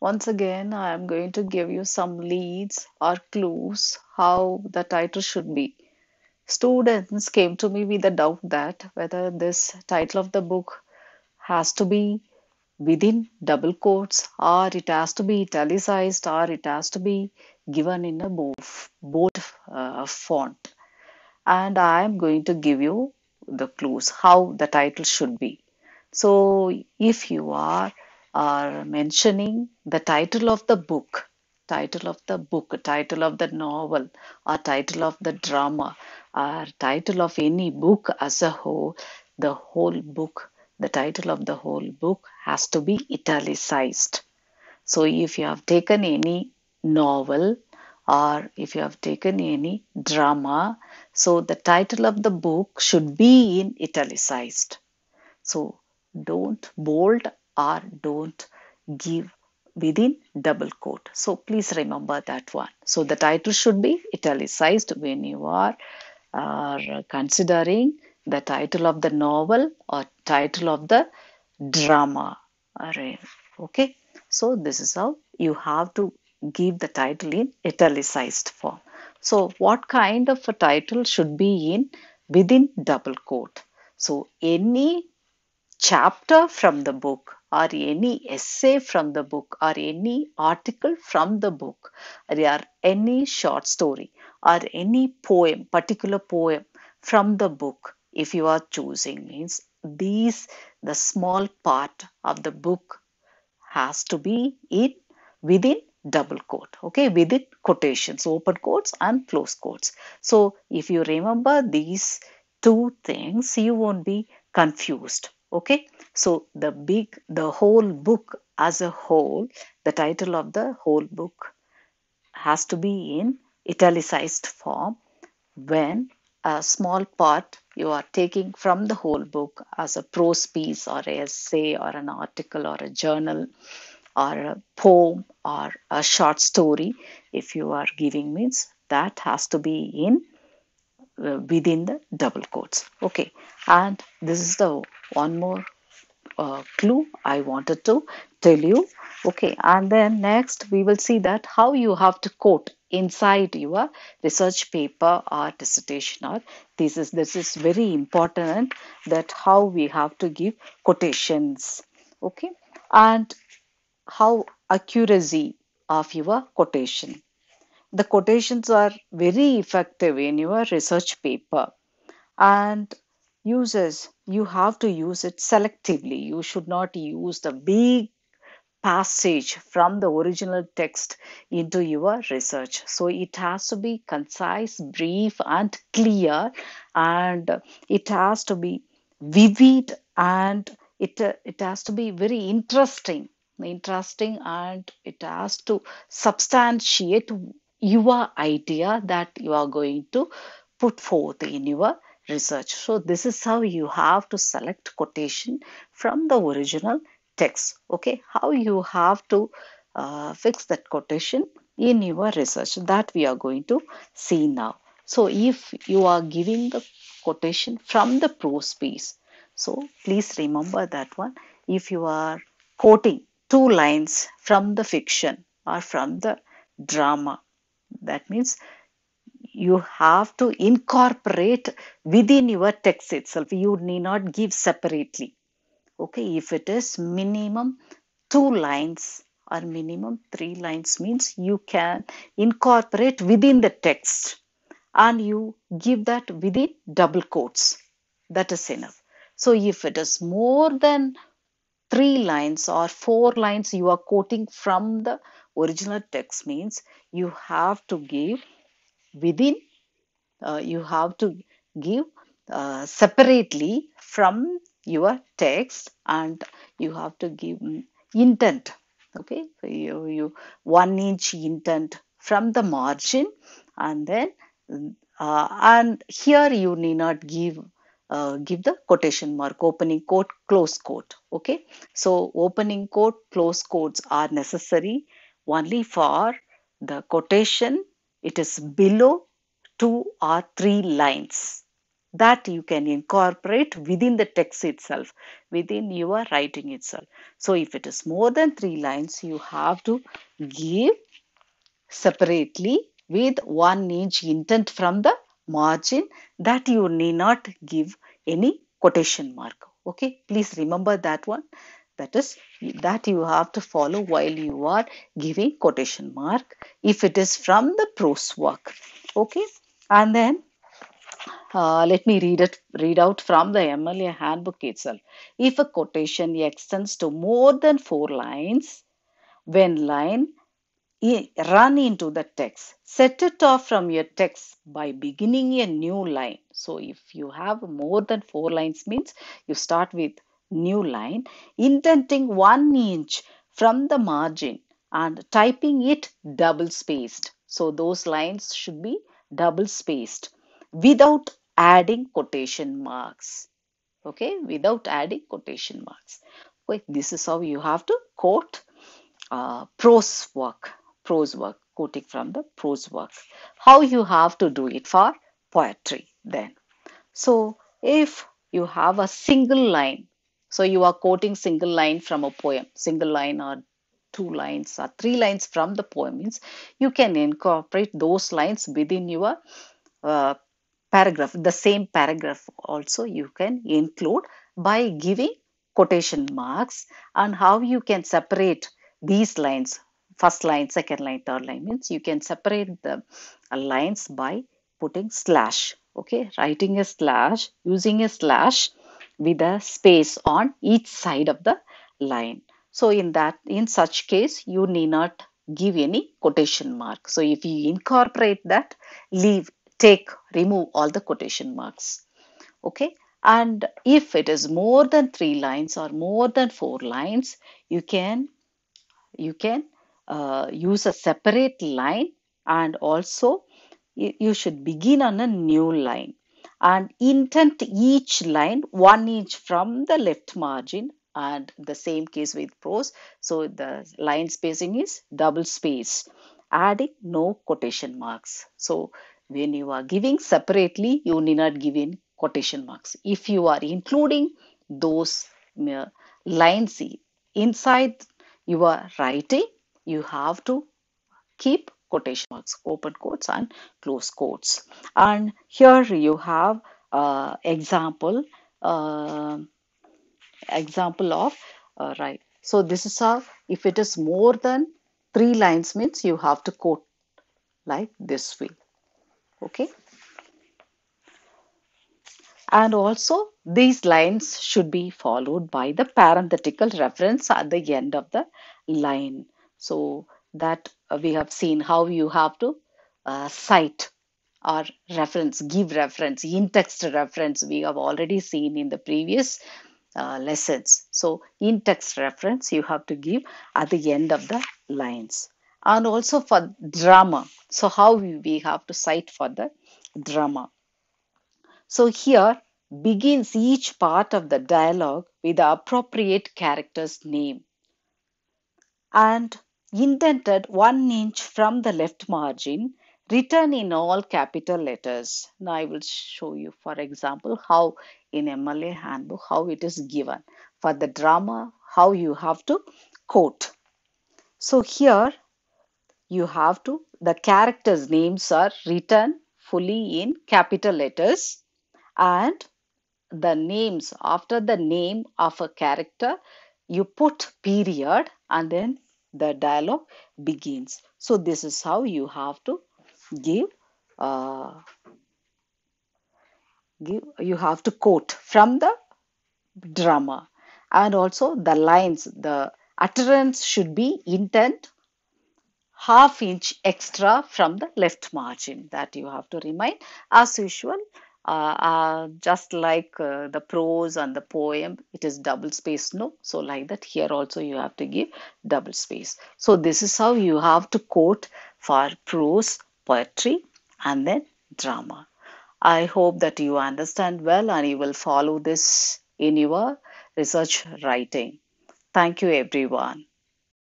Once again, I am going to give you some leads or clues how the title should be. Students came to me with a doubt that whether this title of the book has to be within double quotes or it has to be italicized or it has to be given in a both, both uh, font. And I am going to give you the clues how the title should be. So, if you are are mentioning the title of the book, title of the book, title of the novel, or title of the drama, or title of any book as a whole, the whole book, the title of the whole book has to be italicized. So, if you have taken any novel or if you have taken any drama, so the title of the book should be in italicized. So, don't bold or don't give within double quote. So please remember that one. So the title should be italicized when you are uh, considering the title of the novel or title of the drama. Okay, so this is how you have to give the title in italicized form. So what kind of a title should be in within double quote? So any chapter from the book or any essay from the book or any article from the book or any short story or any poem particular poem from the book if you are choosing means these the small part of the book has to be in within double quote okay within quotations open quotes and close quotes so if you remember these two things you won't be confused okay so the big the whole book as a whole the title of the whole book has to be in italicized form when a small part you are taking from the whole book as a prose piece or a essay or an article or a journal or a poem or a short story if you are giving means that has to be in uh, within the double quotes okay and this is the one more uh, clue I wanted to tell you. Okay, and then next we will see that how you have to quote inside your research paper or dissertation or thesis. This is very important that how we have to give quotations. Okay, and how accuracy of your quotation. The quotations are very effective in your research paper and uses you have to use it selectively. You should not use the big passage from the original text into your research. So it has to be concise, brief, and clear, and it has to be vivid and it, uh, it has to be very interesting interesting and it has to substantiate your idea that you are going to put forth in your research. So this is how you have to select quotation from the original text. Okay, how you have to uh, fix that quotation in your research that we are going to see now. So if you are giving the quotation from the prose piece, so please remember that one. If you are quoting two lines from the fiction or from the drama, that means you have to incorporate within your text itself. You need not give separately. Okay, if it is minimum two lines or minimum three lines means you can incorporate within the text and you give that within double quotes. That is enough. So if it is more than three lines or four lines you are quoting from the original text means you have to give within uh, you have to give uh, separately from your text and you have to give mm, intent okay so you, you one inch intent from the margin and then mm, uh, and here you need not give uh, give the quotation mark opening quote close quote okay so opening quote close quotes are necessary only for the quotation it is below two or three lines that you can incorporate within the text itself, within your writing itself. So if it is more than three lines, you have to give separately with one each intent from the margin that you need not give any quotation mark. Okay, please remember that one that is that you have to follow while you are giving quotation mark if it is from the prose work okay and then uh, let me read it read out from the mla handbook itself if a quotation extends to more than four lines when line run into the text set it off from your text by beginning a new line so if you have more than four lines means you start with new line, indenting one inch from the margin and typing it double spaced. So those lines should be double spaced without adding quotation marks. Okay, without adding quotation marks. Okay, this is how you have to quote uh, prose work, prose work, quoting from the prose work. How you have to do it for poetry then. So if you have a single line so you are quoting single line from a poem, single line or two lines or three lines from the poem means you can incorporate those lines within your uh, paragraph. The same paragraph also you can include by giving quotation marks and how you can separate these lines first line, second line, third line means you can separate the uh, lines by putting slash. Okay, writing a slash, using a slash with a space on each side of the line. So in that, in such case, you need not give any quotation mark. So if you incorporate that, leave, take, remove all the quotation marks. Okay. And if it is more than three lines or more than four lines, you can you can uh, use a separate line and also you should begin on a new line and indent each line one inch from the left margin and the same case with prose so the line spacing is double space adding no quotation marks so when you are giving separately you need not give in quotation marks if you are including those uh, lines inside your writing you have to keep quotation marks, open quotes and close quotes. And here you have uh, example, uh, example of, uh, right. So this is how, if it is more than three lines means you have to quote like this way, okay. And also these lines should be followed by the parenthetical reference at the end of the line. So that we have seen how you have to uh, cite or reference, give reference, in-text reference we have already seen in the previous uh, lessons. So in-text reference you have to give at the end of the lines. And also for drama, so how we have to cite for the drama. So here begins each part of the dialogue with the appropriate character's name. And indented one inch from the left margin written in all capital letters. Now I will show you for example how in MLA handbook how it is given for the drama how you have to quote. So here you have to the characters names are written fully in capital letters and the names after the name of a character you put period and then the dialogue begins. So this is how you have to give uh, give you have to quote from the drama and also the lines the utterance should be intent half inch extra from the left margin that you have to remind as usual uh, uh, just like uh, the prose and the poem it is double space no so like that here also you have to give double space so this is how you have to quote for prose poetry and then drama i hope that you understand well and you will follow this in your research writing thank you everyone